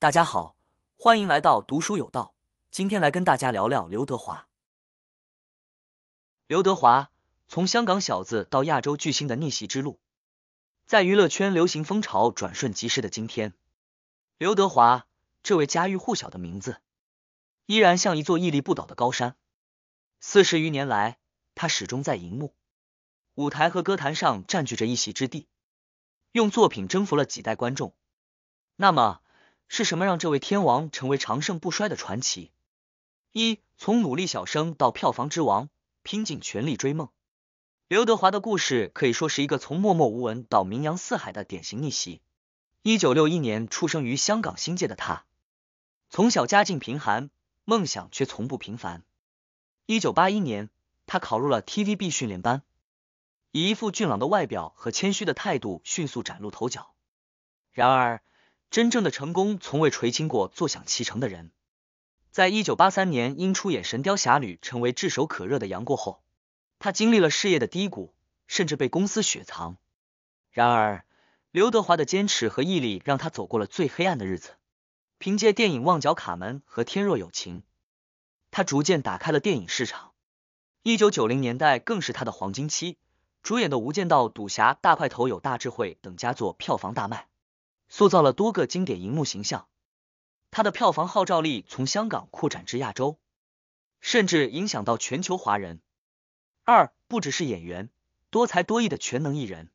大家好，欢迎来到读书有道。今天来跟大家聊聊刘德华。刘德华从香港小子到亚洲巨星的逆袭之路，在娱乐圈流行风潮转瞬即逝的今天，刘德华这位家喻户晓的名字，依然像一座屹立不倒的高山。四十余年来，他始终在荧幕、舞台和歌坛上占据着一席之地，用作品征服了几代观众。那么，是什么让这位天王成为长盛不衰的传奇？一从努力小生到票房之王，拼尽全力追梦。刘德华的故事可以说是一个从默默无闻到名扬四海的典型逆袭。一九六一年出生于香港新界的他，从小家境贫寒，梦想却从不平凡。一九八一年，他考入了 TVB 训练班，以一副俊朗的外表和谦虚的态度迅速崭露头角。然而，真正的成功从未垂青过坐享其成的人。在一九八三年因出演《神雕侠侣》成为炙手可热的杨过后，他经历了事业的低谷，甚至被公司雪藏。然而，刘德华的坚持和毅力让他走过了最黑暗的日子。凭借电影《旺角卡门》和《天若有情》，他逐渐打开了电影市场。一九九零年代更是他的黄金期，主演的《无间道》《赌侠》《大块头有大智慧》等佳作票房大卖。塑造了多个经典荧幕形象，他的票房号召力从香港扩展至亚洲，甚至影响到全球华人。二不只是演员，多才多艺的全能艺人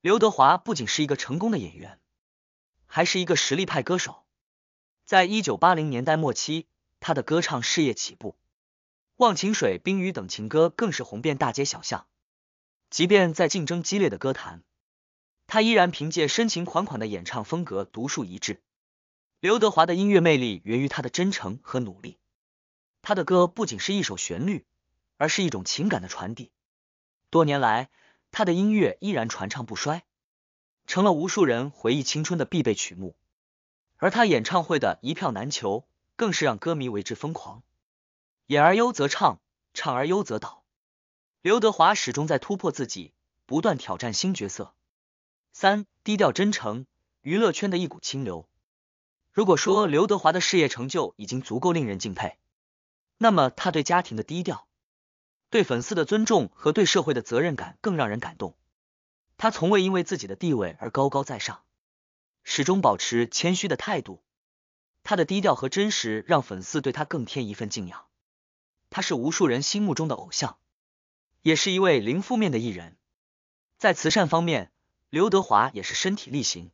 刘德华不仅是一个成功的演员，还是一个实力派歌手。在一九八零年代末期，他的歌唱事业起步，《忘情水》《冰雨》等情歌更是红遍大街小巷。即便在竞争激烈的歌坛，他依然凭借深情款款的演唱风格独树一帜。刘德华的音乐魅力源于他的真诚和努力。他的歌不仅是一首旋律，而是一种情感的传递。多年来，他的音乐依然传唱不衰，成了无数人回忆青春的必备曲目。而他演唱会的一票难求，更是让歌迷为之疯狂。演而优则唱，唱而优则导。刘德华始终在突破自己，不断挑战新角色。三低调真诚，娱乐圈的一股清流。如果说刘德华的事业成就已经足够令人敬佩，那么他对家庭的低调、对粉丝的尊重和对社会的责任感更让人感动。他从未因为自己的地位而高高在上，始终保持谦虚的态度。他的低调和真实让粉丝对他更添一份敬仰。他是无数人心目中的偶像，也是一位零负面的艺人。在慈善方面。刘德华也是身体力行，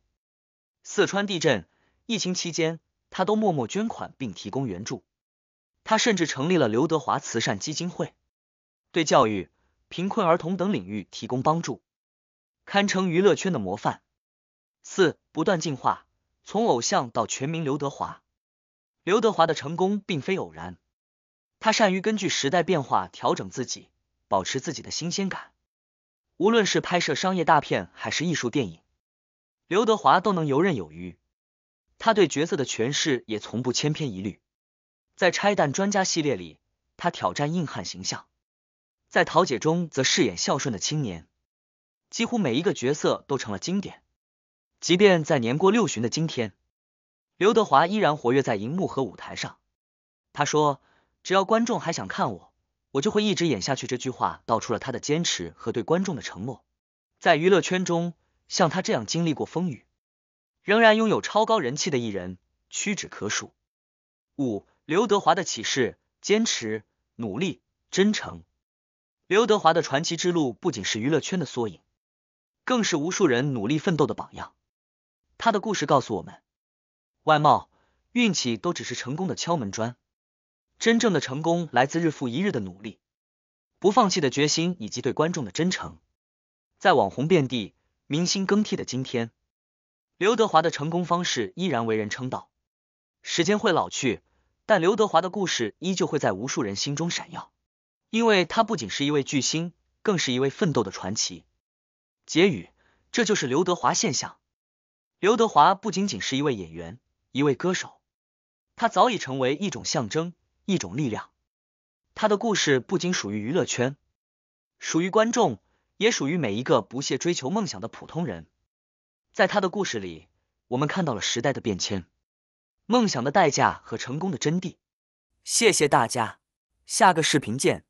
四川地震、疫情期间，他都默默捐款并提供援助。他甚至成立了刘德华慈善基金会，对教育、贫困儿童等领域提供帮助，堪称娱乐圈的模范。四、不断进化，从偶像到全民刘德华。刘德华的成功并非偶然，他善于根据时代变化调整自己，保持自己的新鲜感。无论是拍摄商业大片还是艺术电影，刘德华都能游刃有余。他对角色的诠释也从不千篇一律。在《拆弹专家》系列里，他挑战硬汉形象；在《桃姐》中，则饰演孝顺的青年。几乎每一个角色都成了经典。即便在年过六旬的今天，刘德华依然活跃在荧幕和舞台上。他说：“只要观众还想看我。”我就会一直演下去。这句话道出了他的坚持和对观众的承诺。在娱乐圈中，像他这样经历过风雨，仍然拥有超高人气的艺人屈指可数。五、刘德华的启示：坚持、努力、真诚。刘德华的传奇之路不仅是娱乐圈的缩影，更是无数人努力奋斗的榜样。他的故事告诉我们，外貌、运气都只是成功的敲门砖。真正的成功来自日复一日的努力、不放弃的决心以及对观众的真诚。在网红遍地、明星更替的今天，刘德华的成功方式依然为人称道。时间会老去，但刘德华的故事依旧会在无数人心中闪耀，因为他不仅是一位巨星，更是一位奋斗的传奇。结语：这就是刘德华现象。刘德华不仅仅是一位演员、一位歌手，他早已成为一种象征。一种力量，他的故事不仅属于娱乐圈，属于观众，也属于每一个不懈追求梦想的普通人。在他的故事里，我们看到了时代的变迁、梦想的代价和成功的真谛。谢谢大家，下个视频见。